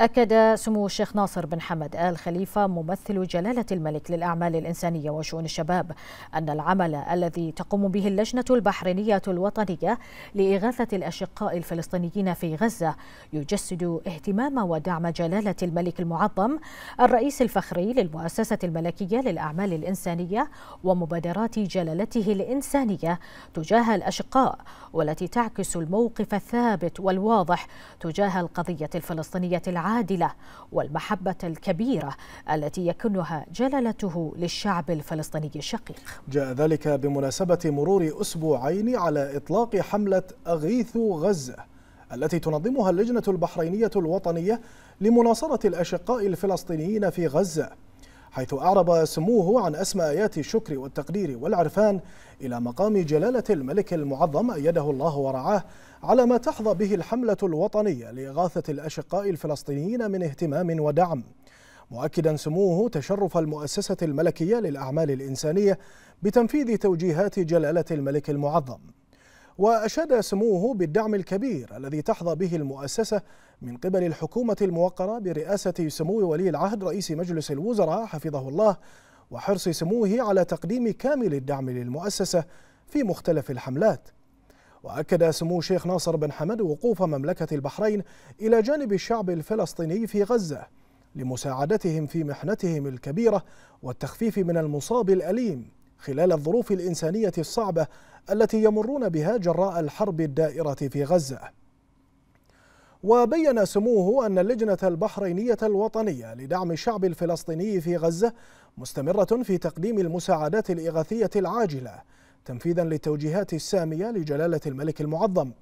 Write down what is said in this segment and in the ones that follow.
أكد سمو الشيخ ناصر بن حمد آل خليفة ممثل جلالة الملك للأعمال الإنسانية وشؤون الشباب أن العمل الذي تقوم به اللجنة البحرينية الوطنية لإغاثة الأشقاء الفلسطينيين في غزة يجسد اهتمام ودعم جلالة الملك المعظم الرئيس الفخري للمؤسسة الملكية للأعمال الإنسانية ومبادرات جلالته الإنسانية تجاه الأشقاء والتي تعكس الموقف الثابت والواضح تجاه القضية الفلسطينية العامة العادله والمحبه الكبيره التي يكنها جلالته للشعب الفلسطيني الشقيق. جاء ذلك بمناسبه مرور اسبوعين على اطلاق حمله اغيث غزه التي تنظمها اللجنه البحرينيه الوطنيه لمناصره الاشقاء الفلسطينيين في غزه. حيث أعرب سموه عن أسمى آيات الشكر والتقدير والعرفان إلى مقام جلالة الملك المعظم أيده الله ورعاه على ما تحظى به الحملة الوطنية لإغاثة الأشقاء الفلسطينيين من اهتمام ودعم مؤكدا سموه تشرف المؤسسة الملكية للأعمال الإنسانية بتنفيذ توجيهات جلالة الملك المعظم وأشاد سموه بالدعم الكبير الذي تحظى به المؤسسة من قبل الحكومة الموقرة برئاسة سمو ولي العهد رئيس مجلس الوزراء حفظه الله وحرص سموه على تقديم كامل الدعم للمؤسسة في مختلف الحملات وأكد سمو الشيخ ناصر بن حمد وقوف مملكة البحرين إلى جانب الشعب الفلسطيني في غزة لمساعدتهم في محنتهم الكبيرة والتخفيف من المصاب الأليم خلال الظروف الإنسانية الصعبة التي يمرون بها جراء الحرب الدائرة في غزة وبين سموه أن اللجنة البحرينية الوطنية لدعم الشعب الفلسطيني في غزة مستمرة في تقديم المساعدات الإغاثية العاجلة تنفيذا للتوجيهات السامية لجلالة الملك المعظم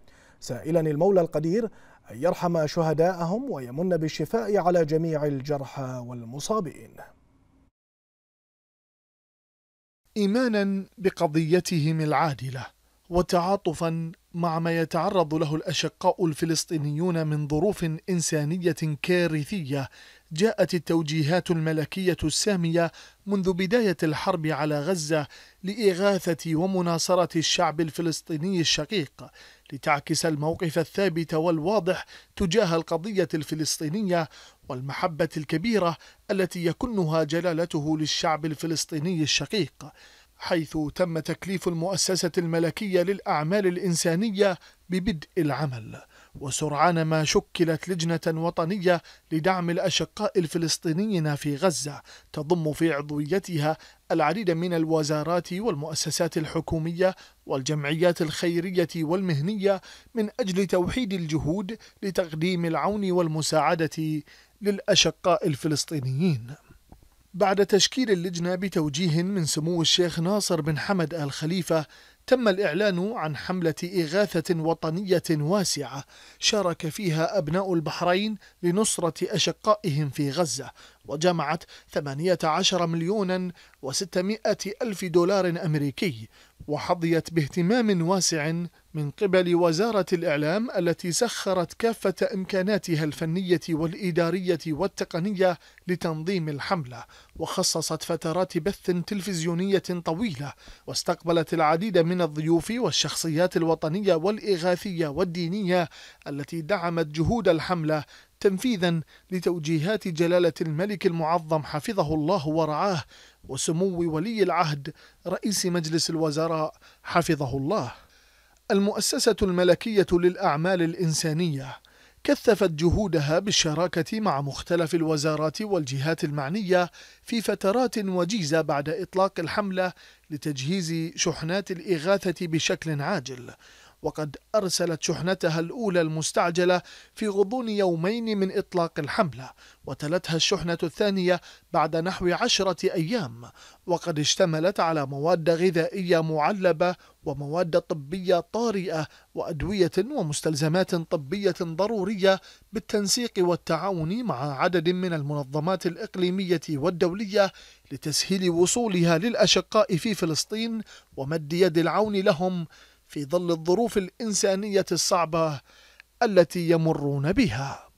سائلا المولى القدير أن يرحم شهداءهم ويمن بالشفاء على جميع الجرحى والمصابين إيمانا بقضيتهم العادلة وتعاطفا مع ما يتعرض له الأشقاء الفلسطينيون من ظروف إنسانية كارثية جاءت التوجيهات الملكية السامية منذ بداية الحرب على غزة لإغاثة ومناصرة الشعب الفلسطيني الشقيق لتعكس الموقف الثابت والواضح تجاه القضية الفلسطينية والمحبة الكبيرة التي يكنها جلالته للشعب الفلسطيني الشقيق حيث تم تكليف المؤسسة الملكية للأعمال الإنسانية ببدء العمل وسرعان ما شكلت لجنة وطنية لدعم الأشقاء الفلسطينيين في غزة تضم في عضويتها العديد من الوزارات والمؤسسات الحكومية والجمعيات الخيرية والمهنية من أجل توحيد الجهود لتقديم العون والمساعدة للأشقاء الفلسطينيين بعد تشكيل اللجنة بتوجيه من سمو الشيخ ناصر بن حمد آل خليفة تم الإعلان عن حملة إغاثة وطنية واسعة شارك فيها أبناء البحرين لنصرة أشقائهم في غزة وجمعت 18 مليونا و600 ألف دولار أمريكي وحظيت باهتمام واسع من قبل وزارة الإعلام التي سخرت كافة إمكاناتها الفنية والإدارية والتقنية لتنظيم الحملة وخصصت فترات بث تلفزيونية طويلة واستقبلت العديد من الضيوف والشخصيات الوطنية والإغاثية والدينية التي دعمت جهود الحملة تنفيذا لتوجيهات جلالة الملك المعظم حفظه الله ورعاه وسمو ولي العهد رئيس مجلس الوزراء حفظه الله. المؤسسة الملكية للأعمال الإنسانية كثفت جهودها بالشراكة مع مختلف الوزارات والجهات المعنية في فترات وجيزة بعد إطلاق الحملة لتجهيز شحنات الإغاثة بشكل عاجل، وقد أرسلت شحنتها الأولى المستعجلة في غضون يومين من إطلاق الحملة وتلتها الشحنة الثانية بعد نحو عشرة أيام وقد اشتملت على مواد غذائية معلبة ومواد طبية طارئة وأدوية ومستلزمات طبية ضرورية بالتنسيق والتعاون مع عدد من المنظمات الإقليمية والدولية لتسهيل وصولها للأشقاء في فلسطين ومد يد العون لهم في ظل الظروف الإنسانية الصعبة التي يمرون بها